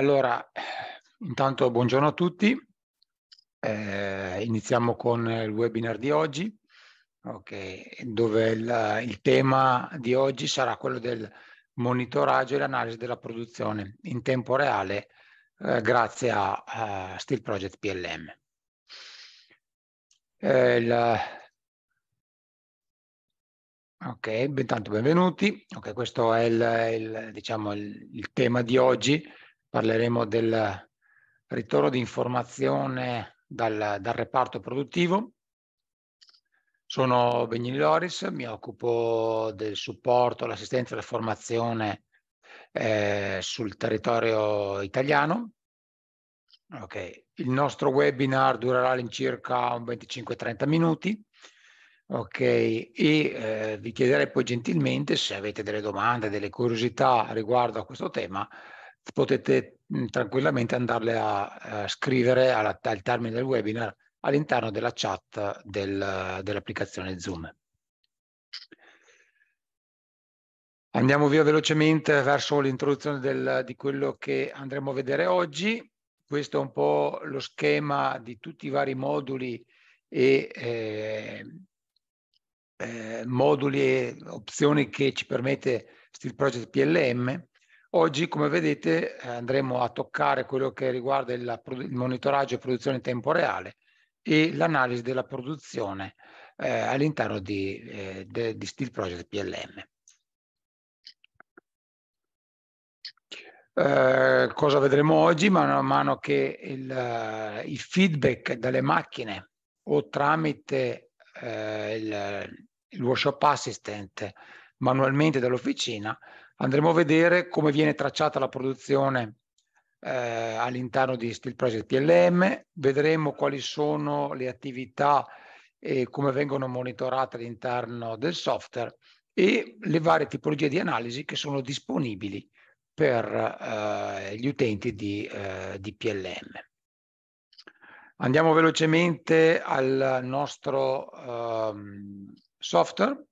Allora, intanto buongiorno a tutti. Eh, iniziamo con il webinar di oggi, okay, dove il, il, tema di oggi sarà quello del monitoraggio e l'analisi della produzione in tempo reale eh, grazie a uh, Steel Project PLM. Eh, il, ok, intanto benvenuti. Okay, questo è il, il, diciamo, il tema di oggi parleremo del ritorno di informazione dal, dal reparto produttivo. Sono Benigni Loris, mi occupo del supporto, l'assistenza e la formazione eh, sul territorio italiano. Okay. Il nostro webinar durerà all'incirca 25-30 minuti. Ok, e eh, vi chiederei poi gentilmente se avete delle domande, delle curiosità riguardo a questo tema, potete mh, mm, tranquillamente andarle a, a scrivere alla, al termine del webinar all'interno della chat del, dell'applicazione Zoom. Andiamo via velocemente verso l'introduzione di quello che andremo a vedere oggi. Questo è un po' lo schema di tutti i vari moduli e eh, eh, moduli e opzioni che ci permette Steel Project PLM. Oggi, come vedete, andremo a toccare quello che riguarda il, il monitoraggio e produzione in tempo reale e l'analisi della produzione eh, all'interno di, eh, de, di Steel Project PLM. Eh, cosa vedremo oggi? Mano a mano che il, eh, il feedback dalle macchine o tramite eh, il, il workshop assistant manualmente dall'officina Andremo a vedere come viene tracciata la produzione eh, all'interno di Steel Project PLM, vedremo quali sono le attività e come vengono monitorate all'interno del software e le varie tipologie di analisi che sono disponibili per eh, gli utenti di, eh, di PLM. Andiamo velocemente al nostro ehm, software.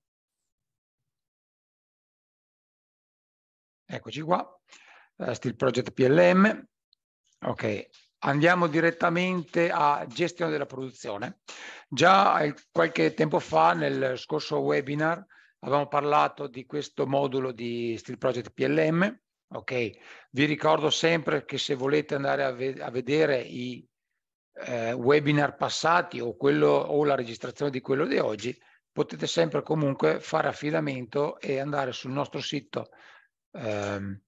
Eccoci qua, eh, Steel Project PLM. Ok, andiamo direttamente a gestione della produzione. Già qualche tempo fa, nel scorso webinar, avevamo parlato di questo modulo di Steel Project PLM. Ok, vi ricordo sempre che se volete andare a, ve a vedere i eh, webinar passati o, quello, o la registrazione di quello di oggi, potete sempre comunque fare affidamento e andare sul nostro sito Ehm,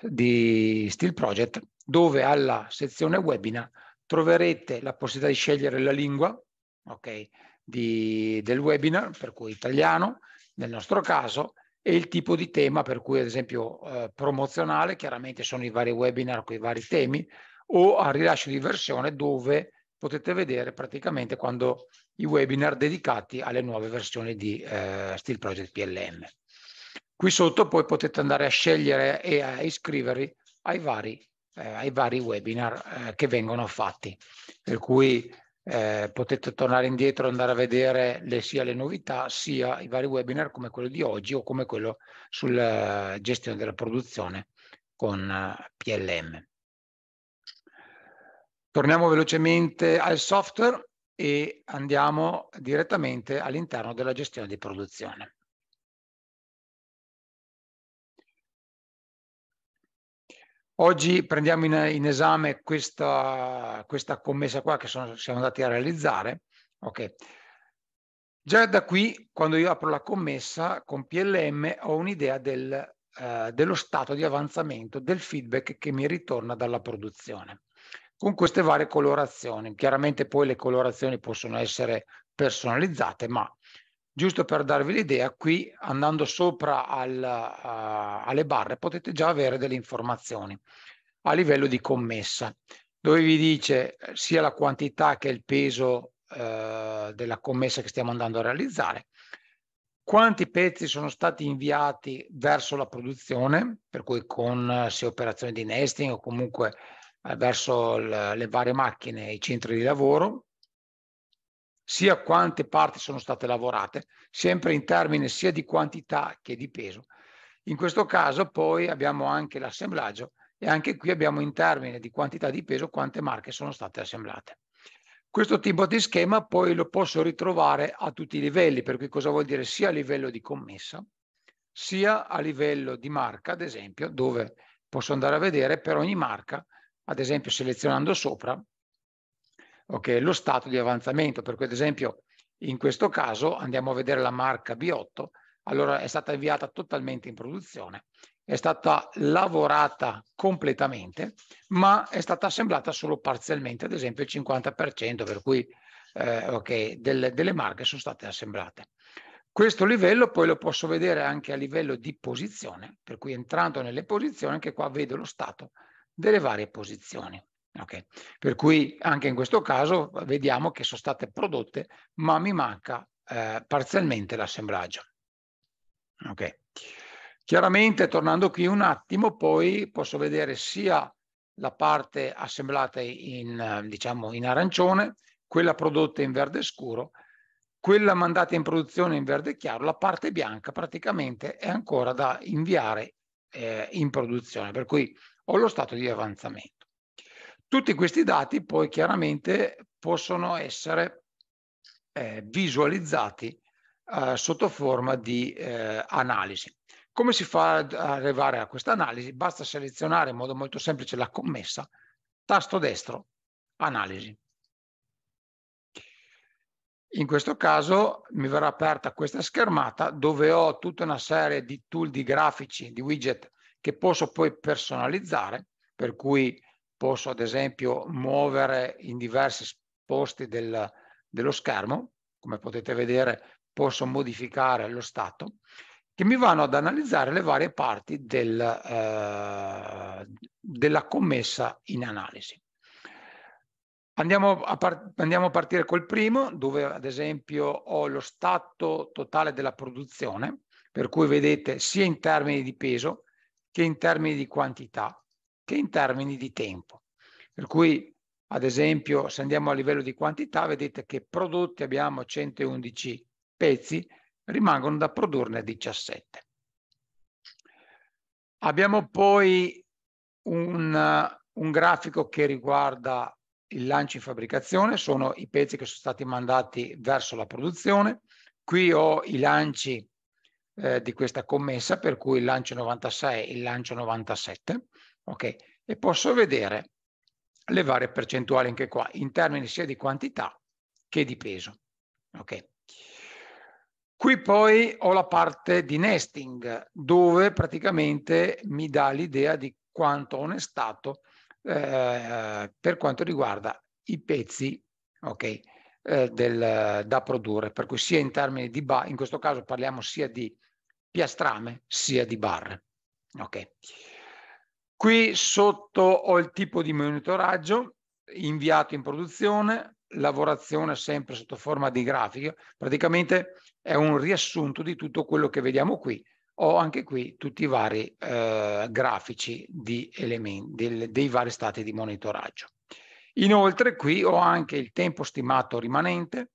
di Steel Project, dove alla sezione webinar troverete la possibilità di scegliere la lingua okay, di, del webinar, per cui italiano nel nostro caso, e il tipo di tema, per cui ad esempio eh, promozionale, chiaramente sono i vari webinar con i vari temi, o al rilascio di versione dove potete vedere praticamente quando i webinar dedicati alle nuove versioni di eh, Steel Project PLM. Qui sotto poi potete andare a scegliere e a iscrivervi ai vari, eh, ai vari webinar eh, che vengono fatti, per cui eh, potete tornare indietro e andare a vedere le, sia le novità sia i vari webinar come quello di oggi o come quello sulla eh, gestione della produzione con eh, PLM. Torniamo velocemente al software e andiamo direttamente all'interno della gestione di produzione. Oggi prendiamo in, in esame questa, questa, commessa qua che sono, siamo andati a realizzare. Okay. Già da qui, quando io apro la commessa con PLM, ho un'idea del, eh, dello stato di avanzamento del feedback che mi ritorna dalla produzione, con queste varie colorazioni. Chiaramente poi le colorazioni possono essere personalizzate, ma Giusto per darvi l'idea, qui andando sopra al, uh, alle barre potete già avere delle informazioni a livello di commessa, dove vi dice eh, sia la quantità che il peso uh, della commessa che stiamo andando a realizzare, quanti pezzi sono stati inviati verso la produzione, per cui con eh, se operazioni di nesting o comunque verso le varie macchine e i centri di lavoro, sia quante parti sono state lavorate, sempre in termini sia di quantità che di peso. In questo caso poi abbiamo anche l'assemblaggio e anche qui abbiamo in termini di quantità di peso quante marche sono state assemblate. Questo tipo di schema poi lo posso ritrovare a tutti i livelli, per cui cosa vuol dire sia a livello di commessa, sia a livello di marca, ad esempio, dove posso andare a vedere per ogni marca, ad esempio selezionando sopra, okay, lo stato di avanzamento. Per cui ad esempio in questo caso andiamo a vedere la marca B8, allora è stata inviata totalmente in produzione, è stata lavorata completamente, ma è stata assemblata solo parzialmente, ad esempio il 50%, per cui eh, okay, del, delle marche sono state assemblate. Questo livello poi lo posso vedere anche a livello di posizione, per cui entrando nelle posizioni, anche qua vedo lo stato delle varie posizioni. Okay. Per cui anche in questo caso vediamo che sono state prodotte, ma mi manca eh, parzialmente l'assemblaggio. Okay. Chiaramente, tornando qui un attimo, poi posso vedere sia la parte assemblata in, diciamo, in arancione, quella prodotta in verde scuro, quella mandata in produzione in verde chiaro, la parte bianca praticamente è ancora da inviare eh, in produzione, per cui ho lo stato di avanzamento. Tutti questi dati poi chiaramente possono essere eh, visualizzati eh, sotto forma di eh, analisi. Come si fa ad arrivare a questa analisi? Basta selezionare in modo molto semplice la commessa, tasto destro, analisi. In questo caso mi verrà aperta questa schermata dove ho tutta una serie di tool di grafici, di widget che posso poi personalizzare, per cui posso ad esempio muovere in diversi posti del, dello schermo, come potete vedere posso modificare lo stato, che mi vanno ad analizzare le varie parti del, eh, della commessa in analisi. Andiamo a, andiamo a, partire col primo, dove ad esempio ho lo stato totale della produzione, per cui vedete sia in termini di peso che in termini di quantità che in termini di tempo. Per cui, ad esempio, se andiamo a livello di quantità, vedete che prodotti abbiamo 111 pezzi, rimangono da produrne 17. Abbiamo poi un, un grafico che riguarda il lancio in fabbricazione, sono i pezzi che sono stati mandati verso la produzione. Qui ho i lanci eh, di questa commessa, per cui il lancio 96 e il lancio 97. Okay. E posso vedere le varie percentuali anche qua, in termini sia di quantità che di peso. Okay. Qui poi ho la parte di nesting, dove praticamente mi dà l'idea di quanto ho nestato eh, per quanto riguarda i pezzi okay, eh, del, da produrre, per cui sia in termini di bar, in questo caso parliamo sia di piastrame sia di barre. Okay. Qui sotto ho il tipo di monitoraggio inviato in produzione, lavorazione sempre sotto forma di grafica, praticamente è un riassunto di tutto quello che vediamo qui. Ho anche qui tutti i vari eh, grafici di elementi, del, dei vari stati di monitoraggio. Inoltre qui ho anche il tempo stimato rimanente,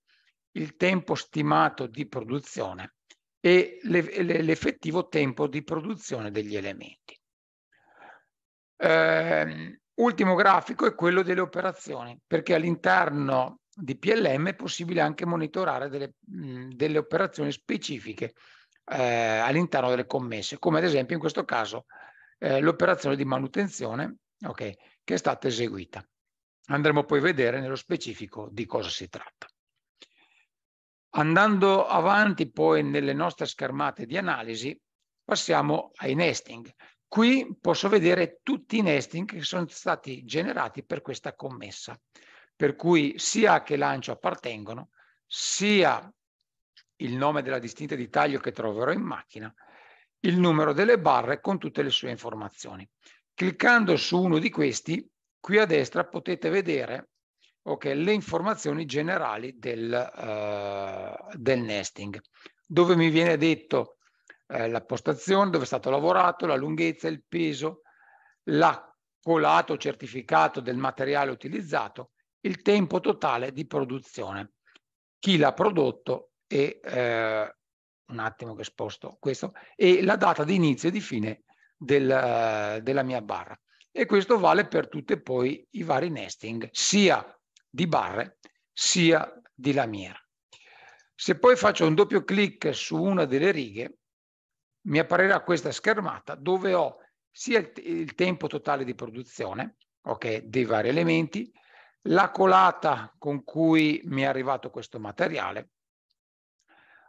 il tempo stimato di produzione e l'effettivo tempo di produzione degli elementi. Eh, ultimo grafico è quello delle operazioni, perché all'interno di PLM è possibile anche monitorare delle, mh, delle operazioni specifiche eh, all'interno delle commesse, come ad esempio in questo caso eh, l'operazione di manutenzione okay, che è stata eseguita. Andremo poi a vedere nello specifico di cosa si tratta. Andando avanti poi nelle nostre schermate di analisi, passiamo ai nesting. Qui posso vedere tutti i nesting che sono stati generati per questa commessa, per cui sia a che lancio appartengono, sia il nome della distinta di taglio che troverò in macchina, il numero delle barre con tutte le sue informazioni. Cliccando su uno di questi, qui a destra potete vedere okay, le informazioni generali del, uh, del nesting, dove mi viene detto eh, la postazione, dove è stato lavorato, la lunghezza, il peso, la colato certificato del materiale utilizzato, il tempo totale di produzione, chi l'ha prodotto e eh, un attimo che sposto questo e la data di inizio e di fine del, eh, della mia barra. E questo vale per tutti poi i vari nesting, sia di barre sia di lamiera. Se poi faccio un doppio clic su una delle righe, mi apparirà questa schermata dove ho sia il, il tempo totale di produzione okay, dei vari elementi, la colata con cui mi è arrivato questo materiale,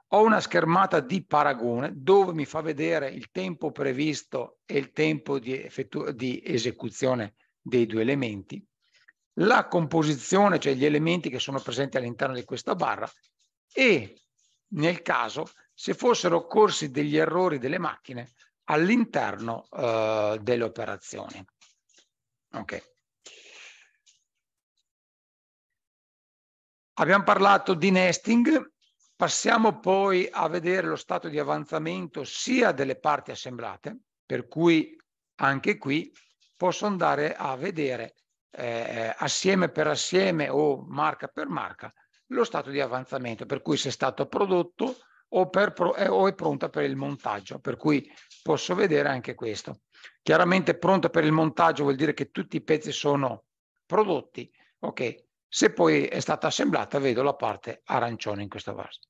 ho una schermata di paragone dove mi fa vedere il tempo previsto e il tempo di, di esecuzione dei due elementi, la composizione, cioè gli elementi che sono presenti all'interno di questa barra e nel caso se fossero occorsi degli errori delle macchine all'interno eh, delle operazioni. Okay. Abbiamo parlato di nesting, passiamo poi a vedere lo stato di avanzamento sia delle parti assemblate, per cui anche qui posso andare a vedere eh, assieme per assieme o marca per marca lo stato di avanzamento, per cui se è stato prodotto, o, per, eh, o è pronta per il montaggio, per cui posso vedere anche questo. Chiaramente pronta per il montaggio vuol dire che tutti i pezzi sono prodotti, ok? Se poi è stata assemblata vedo la parte arancione in questo vaso.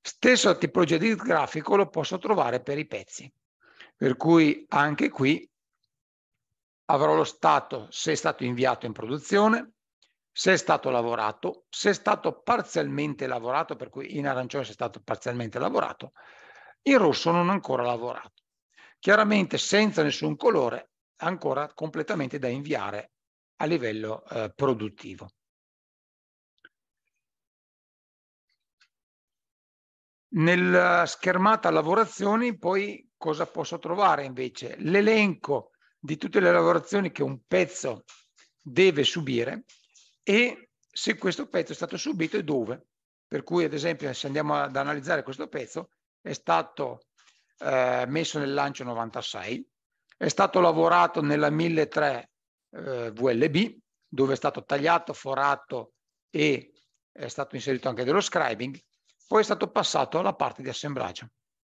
Stessa tipologia di grafico lo posso trovare per i pezzi, per cui anche qui avrò lo stato se è stato inviato in produzione, se è stato lavorato, se è stato parzialmente lavorato, per cui in arancione se è stato parzialmente lavorato, in rosso non ancora lavorato. Chiaramente senza nessun colore, ancora completamente da inviare a livello eh, produttivo. Nella eh, schermata lavorazioni poi cosa posso trovare invece? L'elenco di tutte le lavorazioni che un pezzo deve subire e se questo pezzo è stato subito e dove. Per cui, ad esempio, se andiamo ad analizzare questo pezzo, è stato eh, messo nel lancio 96, è stato lavorato nella 1003 eh, VLB, dove è stato tagliato, forato e è stato inserito anche dello scribing, poi è stato passato alla parte di assemblaggio.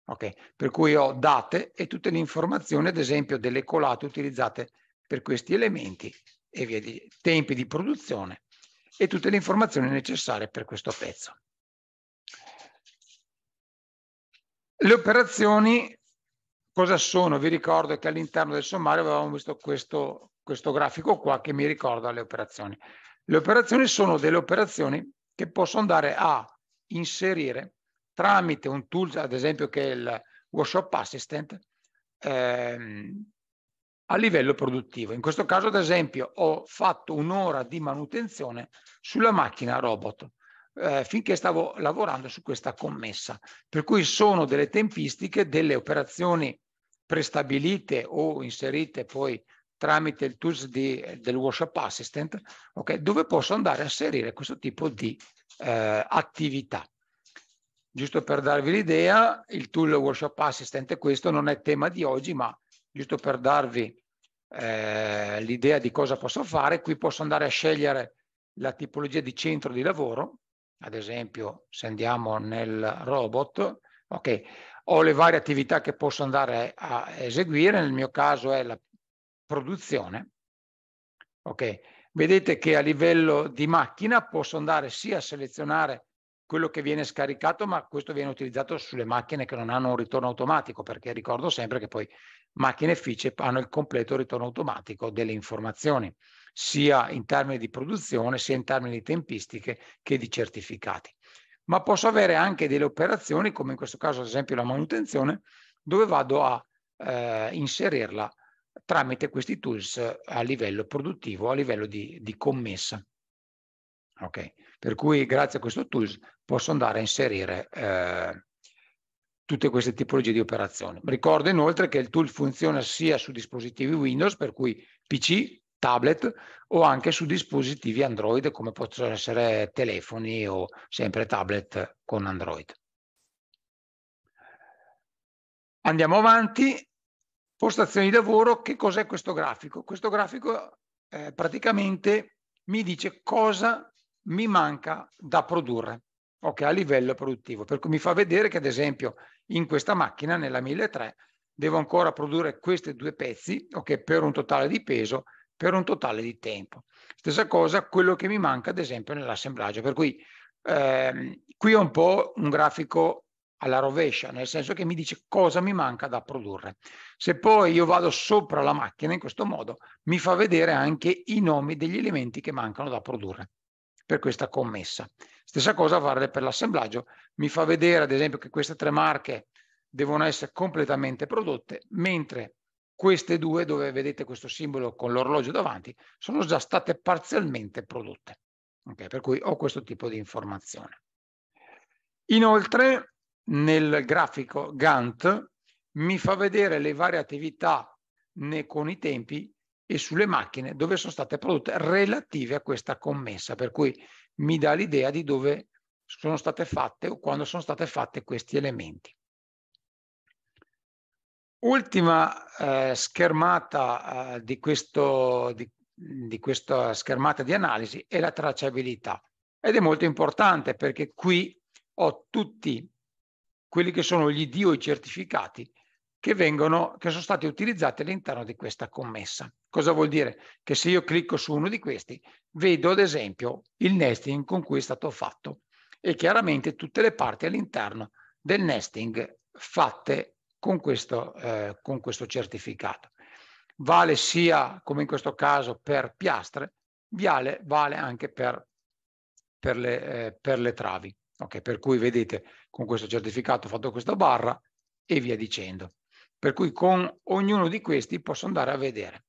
Okay. Per cui ho date e tutte le informazioni, ad esempio, delle colate utilizzate per questi elementi e via di tempi di produzione e tutte le informazioni necessarie per questo pezzo. Le operazioni cosa sono? Vi ricordo che all'interno del sommario avevamo visto questo, questo grafico qua che mi ricorda le operazioni. Le operazioni sono delle operazioni che posso andare a inserire tramite un tool, ad esempio che è il Workshop Assistant, ehm, a livello produttivo. In questo caso, ad esempio, ho fatto un'ora di manutenzione sulla macchina robot eh, finché stavo lavorando su questa commessa. Per cui sono delle tempistiche, delle operazioni prestabilite o inserite poi tramite il tools di, del workshop assistant, okay, dove posso andare a inserire questo tipo di eh, attività. Giusto per darvi l'idea, il tool workshop assistant è questo, non è tema di oggi, ma giusto per darvi eh, l'idea di cosa posso fare, qui posso andare a scegliere la tipologia di centro di lavoro, ad esempio se andiamo nel robot, ok, ho le varie attività che posso andare a eseguire, nel mio caso è la produzione, ok, vedete che a livello di macchina posso andare sia a selezionare quello che viene scaricato, ma questo viene utilizzato sulle macchine che non hanno un ritorno automatico, perché ricordo sempre che poi macchine efficie hanno il completo ritorno automatico delle informazioni, sia in termini di produzione, sia in termini di tempistiche che di certificati. Ma posso avere anche delle operazioni, come in questo caso ad esempio la manutenzione, dove vado a eh, inserirla tramite questi tools a livello produttivo, a livello di, di commessa. Okay. Per cui grazie a questo tools posso andare a inserire eh, tutte queste tipologie di operazioni. Ricordo inoltre che il tool funziona sia su dispositivi Windows, per cui PC, tablet o anche su dispositivi Android come possono essere telefoni o sempre tablet con Android. Andiamo avanti. Postazioni di lavoro, che cos'è questo grafico? Questo grafico eh, praticamente mi dice cosa mi manca da produrre okay, a livello produttivo. Per cui mi fa vedere che ad esempio in questa macchina, nella 1003, devo ancora produrre questi due pezzi, ok, per un totale di peso, per un totale di tempo. Stessa cosa quello che mi manca, ad esempio, nell'assemblaggio. Per cui ehm, qui è un po' un grafico alla rovescia, nel senso che mi dice cosa mi manca da produrre. Se poi io vado sopra la macchina in questo modo, mi fa vedere anche i nomi degli elementi che mancano da produrre per questa commessa. Stessa cosa vale per l'assemblaggio, mi fa vedere ad esempio che queste tre marche devono essere completamente prodotte, mentre queste due, dove vedete questo simbolo con l'orologio davanti, sono già state parzialmente prodotte. Okay, per cui ho questo tipo di informazione. Inoltre, nel grafico Gantt mi fa vedere le varie attività con i tempi e sulle macchine dove sono state prodotte relative a questa commessa, per cui mi dà l'idea di dove sono state fatte o quando sono state fatte questi elementi. Ultima eh, schermata eh, di, questo, di, di questa schermata di analisi è la tracciabilità ed è molto importante perché qui ho tutti quelli che sono gli DOI certificati che, vengono, che sono stati utilizzati all'interno di questa commessa. Cosa vuol dire? Che se io clicco su uno di questi, vedo ad esempio il nesting con cui è stato fatto e chiaramente tutte le parti all'interno del nesting fatte con questo, eh, con questo certificato. Vale sia, come in questo caso, per piastre, viale, vale anche per, per, le, eh, per le travi. Okay, per cui vedete con questo certificato ho fatto questa barra e via dicendo. Per cui con ognuno di questi posso andare a vedere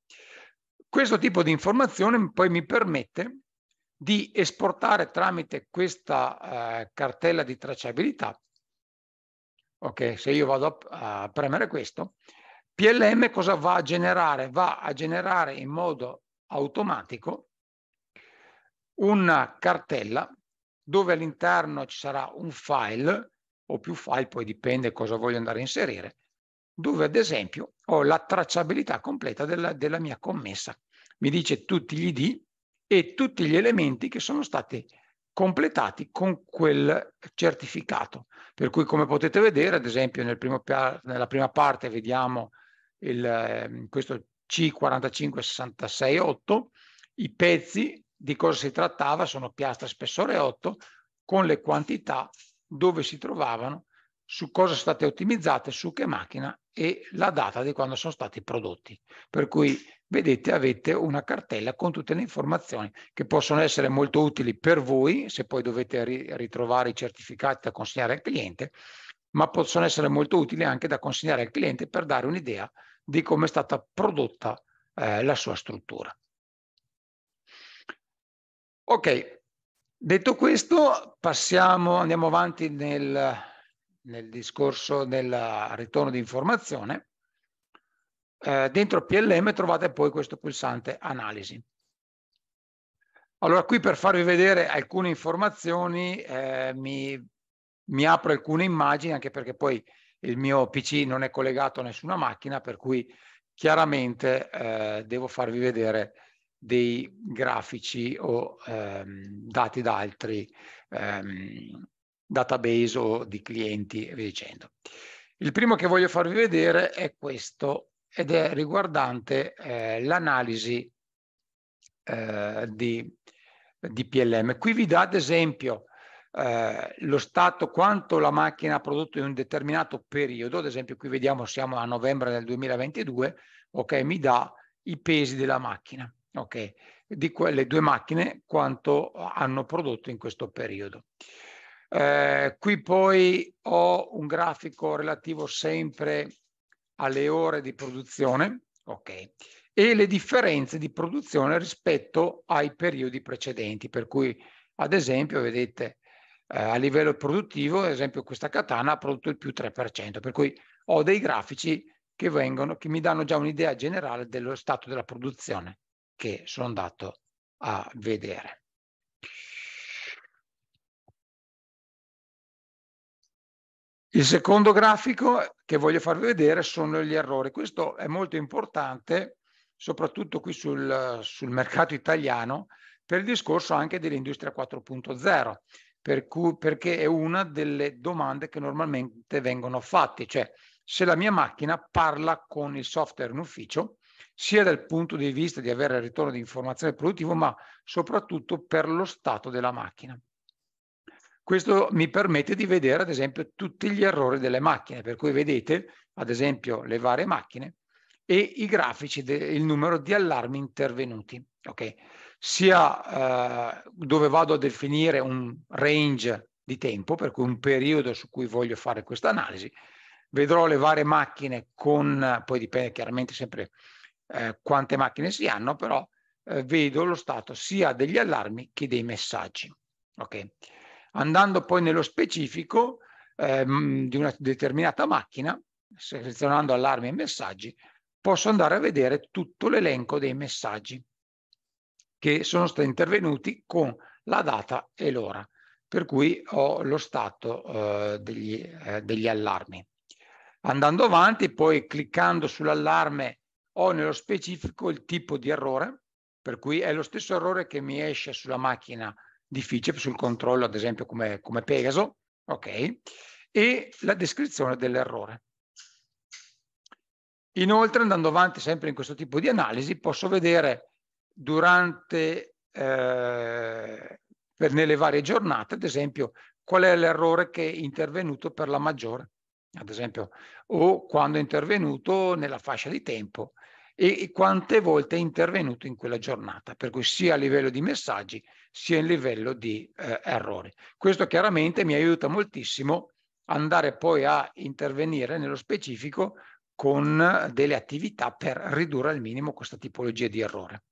questo tipo di informazione poi mi permette di esportare tramite questa eh, cartella di tracciabilità, ok, se io vado a, a premere questo, PLM cosa va a generare? Va a generare in modo automatico una cartella dove all'interno ci sarà un file o più file, poi dipende cosa voglio andare a inserire, dove ad esempio ho la tracciabilità completa della, della mia commessa. Mi dice tutti gli ID e tutti gli elementi che sono stati completati con quel certificato. Per cui, come potete vedere, ad esempio, nel primo, nella prima parte vediamo il, ehm, questo C45668, i pezzi di cosa si trattava sono piastre spessore 8 con le quantità dove si trovavano su cosa sono state ottimizzate, su che macchina e la data di quando sono stati prodotti. Per cui vedete avete una cartella con tutte le informazioni che possono essere molto utili per voi se poi dovete ri ritrovare i certificati da consegnare al cliente, ma possono essere molto utili anche da consegnare al cliente per dare un'idea di come è stata prodotta eh, la sua struttura. Ok, detto questo, passiamo, andiamo avanti nel, nel discorso del ritorno di informazione, eh, dentro PLM trovate poi questo pulsante analisi. Allora qui per farvi vedere alcune informazioni eh, mi, mi, apro alcune immagini anche perché poi il mio PC non è collegato a nessuna macchina per cui chiaramente eh, devo farvi vedere dei grafici o ehm, dati da altri ehm, database o di clienti e via dicendo. Il primo che voglio farvi vedere è questo ed è riguardante eh, l'analisi eh, di, di, PLM. Qui vi dà ad esempio eh, lo stato, quanto la macchina ha prodotto in un determinato periodo, ad esempio qui vediamo siamo a novembre del 2022, ok, mi dà i pesi della macchina, ok, di quelle due macchine quanto hanno prodotto in questo periodo. Eh, qui poi ho un grafico relativo sempre alle ore di produzione okay, e le differenze di produzione rispetto ai periodi precedenti, per cui ad esempio vedete eh, a livello produttivo, ad esempio questa katana ha prodotto il più 3%, per cui ho dei grafici che, vengono, che mi danno già un'idea generale dello stato della produzione che sono andato a vedere. Il secondo grafico che voglio farvi vedere sono gli errori. Questo è molto importante, soprattutto qui sul, sul mercato italiano, per il discorso anche dell'industria 4.0, per perché è una delle domande che normalmente vengono fatte, cioè se la mia macchina parla con il software in ufficio, sia dal punto di vista di avere il ritorno di informazione produttivo, ma soprattutto per lo stato della macchina. Questo mi permette di vedere, ad esempio, tutti gli errori delle macchine, per cui vedete, ad esempio, le varie macchine e i grafici, il numero di allarmi intervenuti. ok? Sia eh, dove vado a definire un range di tempo, per cui un periodo su cui voglio fare questa analisi, vedrò le varie macchine con, poi dipende chiaramente sempre eh, quante macchine si hanno, però eh, vedo lo stato sia degli allarmi che dei messaggi. ok? Andando poi nello specifico ehm, di una determinata macchina, selezionando allarmi e messaggi, posso andare a vedere tutto l'elenco dei messaggi che sono stati intervenuti con la data e l'ora, per cui ho lo stato eh, degli, eh, degli allarmi. Andando avanti, poi cliccando sull'allarme ho nello specifico il tipo di errore, per cui è lo stesso errore che mi esce sulla macchina difficile sul controllo, ad esempio come, come Pegaso, ok? E la descrizione dell'errore. Inoltre, andando avanti sempre in questo tipo di analisi, posso vedere durante, eh, nelle varie giornate, ad esempio, qual è l'errore che è intervenuto per la maggiore, ad esempio, o quando è intervenuto nella fascia di tempo e, e quante volte è intervenuto in quella giornata, per cui sia a livello di messaggi sia in livello di eh, errore. Questo chiaramente mi aiuta moltissimo andare poi a intervenire nello specifico con delle attività per ridurre al minimo questa tipologia di errore.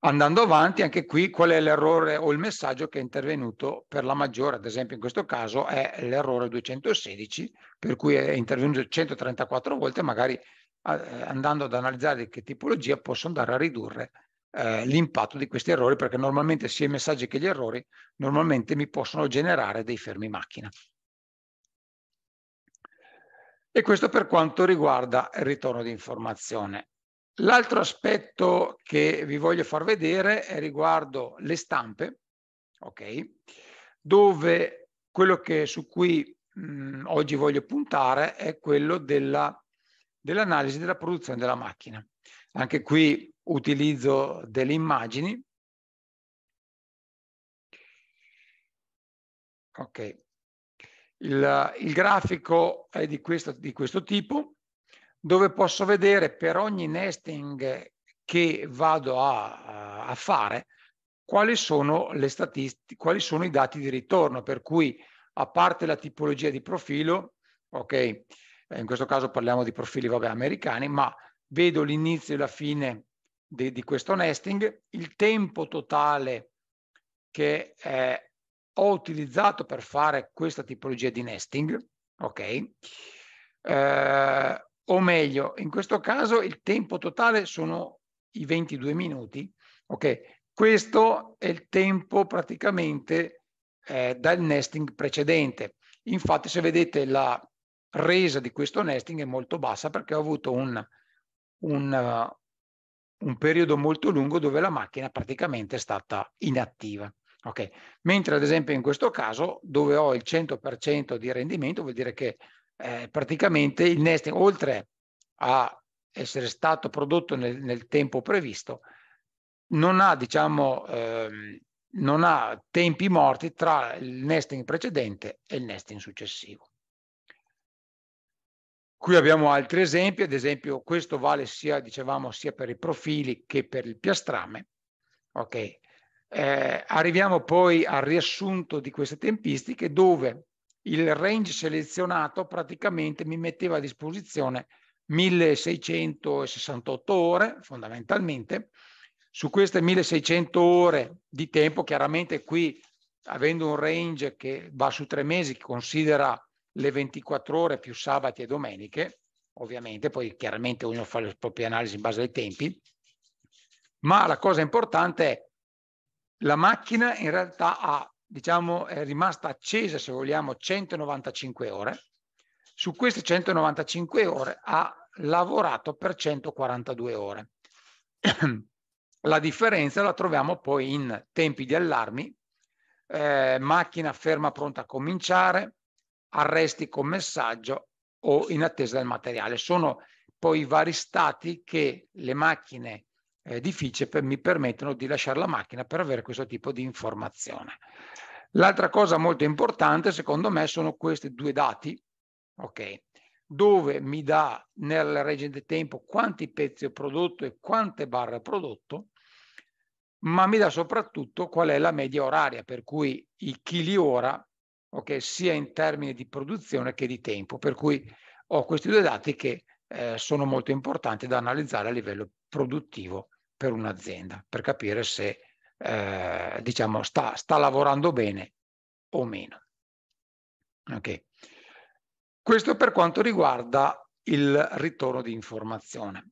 Andando avanti, anche qui, qual è l'errore o il messaggio che è intervenuto per la maggiore, ad esempio in questo caso è l'errore 216, per cui è intervenuto 134 volte, magari eh, andando ad analizzare di che tipologia posso andare a ridurre eh, l'impatto di questi errori, perché normalmente sia i messaggi che gli errori normalmente mi possono generare dei fermi macchina. E questo per quanto riguarda il ritorno di informazione. L'altro aspetto che vi voglio far vedere è riguardo le stampe, ok? Dove quello che, su cui mh, mm, oggi voglio puntare è quello dell'analisi dell della produzione della macchina. Anche qui utilizzo delle immagini. Ok, il, il grafico è di questo, di questo tipo, dove posso vedere per ogni nesting che vado a, a fare quali sono, le statistiche, quali sono i dati di ritorno, per cui a parte la tipologia di profilo, ok, in questo caso parliamo di profili vabbè, americani, ma vedo l'inizio e la fine di, di questo nesting, il tempo totale che eh, ho utilizzato per fare questa tipologia di nesting, ok? Eh, o meglio, in questo caso il tempo totale sono i 22 minuti, ok? Questo è il tempo praticamente eh, dal nesting precedente. Infatti, se vedete la resa di questo nesting è molto bassa perché ho avuto un, un, un periodo molto lungo dove la macchina praticamente è stata inattiva. Okay. Mentre ad esempio in questo caso dove ho il 100% di rendimento vuol dire che eh, praticamente il nesting oltre a essere stato prodotto nel, nel tempo previsto non ha, diciamo, eh, non ha tempi morti tra il nesting precedente e il nesting successivo. Qui abbiamo altri esempi, ad esempio questo vale sia, dicevamo, sia per i profili che per il piastrame. Okay. Eh, arriviamo poi al riassunto di queste tempistiche dove il range selezionato praticamente mi metteva a disposizione 1668 ore fondamentalmente. Su queste 1600 ore di tempo, chiaramente qui avendo un range che va su tre mesi, che considera le 24 ore più sabati e domeniche, ovviamente, poi chiaramente ognuno fa le proprie analisi in base ai tempi, ma la cosa importante è la macchina in realtà ha, diciamo, è rimasta accesa, se vogliamo, 195 ore, su queste 195 ore ha lavorato per 142 ore. la differenza la troviamo poi in tempi di allarmi, eh, macchina ferma pronta a cominciare, arresti con messaggio o in attesa del materiale. Sono poi i vari stati che le macchine eh, di FICE mi permettono di lasciare la macchina per avere questo tipo di informazione. L'altra cosa molto importante, secondo me, sono questi due dati, ok? dove mi dà nella regione del tempo quanti pezzi ho prodotto e quante barre ho prodotto, ma mi dà soprattutto qual è la media oraria, per cui i chili ora okay, sia in termini di produzione che di tempo, per cui ho questi due dati che eh, sono molto importanti da analizzare a livello produttivo per un'azienda, per capire se eh, diciamo, sta, sta, lavorando bene o meno. Okay. Questo per quanto riguarda il ritorno di informazione.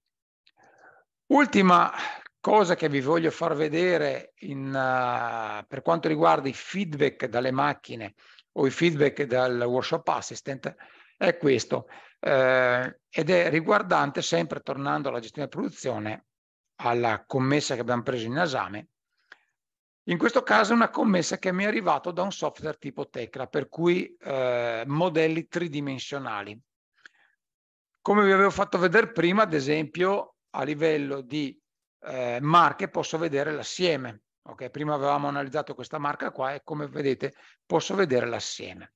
Ultima cosa che vi voglio far vedere in, uh, per quanto riguarda i feedback dalle macchine o i feedback dal workshop assistant è questo eh, ed è riguardante sempre tornando alla gestione della produzione alla commessa che abbiamo preso in esame in questo caso è una commessa che mi è arrivata da un software tipo Tecla per cui eh, modelli tridimensionali come vi avevo fatto vedere prima ad esempio a livello di eh, marche posso vedere l'assieme Ok, prima avevamo analizzato questa marca qua e come vedete posso vedere l'assieme.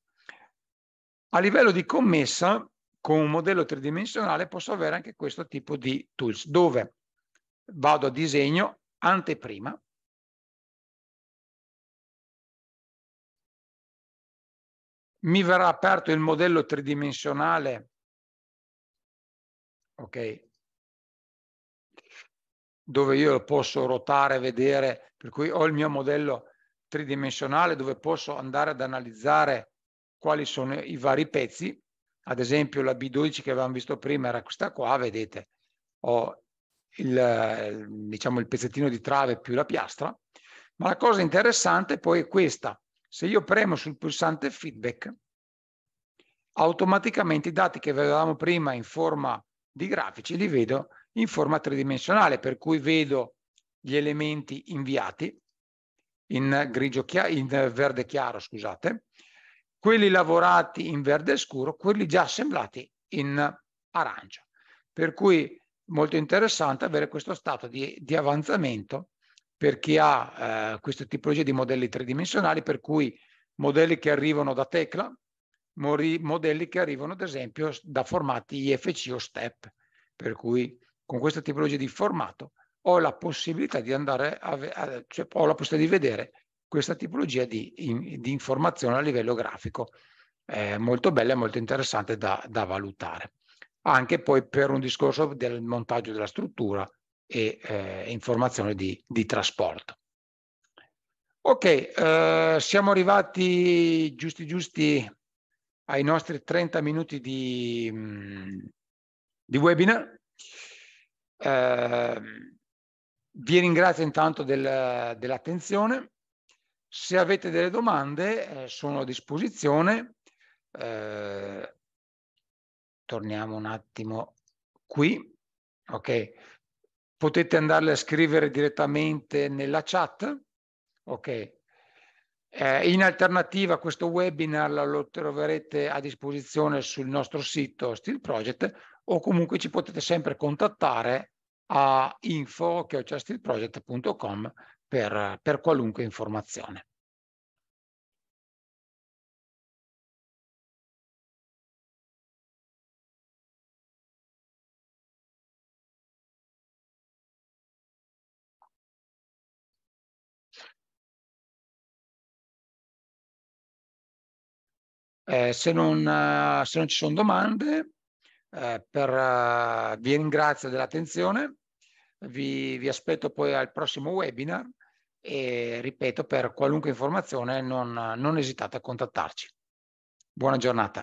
A livello di commessa, con un modello tridimensionale posso avere anche questo tipo di tools, dove vado a disegno, anteprima, mi verrà aperto il modello tridimensionale okay, dove io posso rotare, vedere, per cui ho il mio modello tridimensionale dove posso andare ad analizzare quali sono i vari pezzi, ad esempio la B12 che avevamo visto prima era questa qua, vedete, ho il, diciamo, il pezzettino di trave più la piastra, ma la cosa interessante poi è questa, se io premo sul pulsante feedback, automaticamente i dati che avevamo prima in forma di grafici li vedo in forma tridimensionale, per cui vedo gli elementi inviati in, grigio chiaro, in verde chiaro, scusate, quelli lavorati in verde scuro, quelli già assemblati in arancio. Per cui molto interessante avere questo stato di, di avanzamento per chi ha eh, queste tipologie di modelli tridimensionali, per cui modelli che arrivano da Tecla, modelli che arrivano ad esempio da formati IFC o STEP, per cui con questa tipologia di formato ho la possibilità di andare a, a cioè, ho la possibilità di vedere questa tipologia di, in, di informazione a livello grafico eh, molto bella e molto interessante da, da, valutare anche poi per un discorso del montaggio della struttura e eh, informazione di, di, trasporto ok eh, siamo arrivati giusti giusti ai nostri 30 minuti di, mm, di webinar eh, vi ringrazio intanto del, dell'attenzione. Se avete delle domande eh, sono a disposizione. Eh, torniamo un attimo qui. Ok. Potete andarle a scrivere direttamente nella chat. Ok. Eh, in alternativa questo webinar lo troverete a disposizione sul nostro sito Steel Project o comunque ci potete sempre contattare a info.churchstreetproject.com per, per qualunque informazione. Eh, se, non, se non ci sono domande, eh, per, eh, vi ringrazio dell'attenzione, vi, vi, aspetto poi al prossimo webinar e ripeto, per qualunque informazione non, non esitate a contattarci. Buona giornata.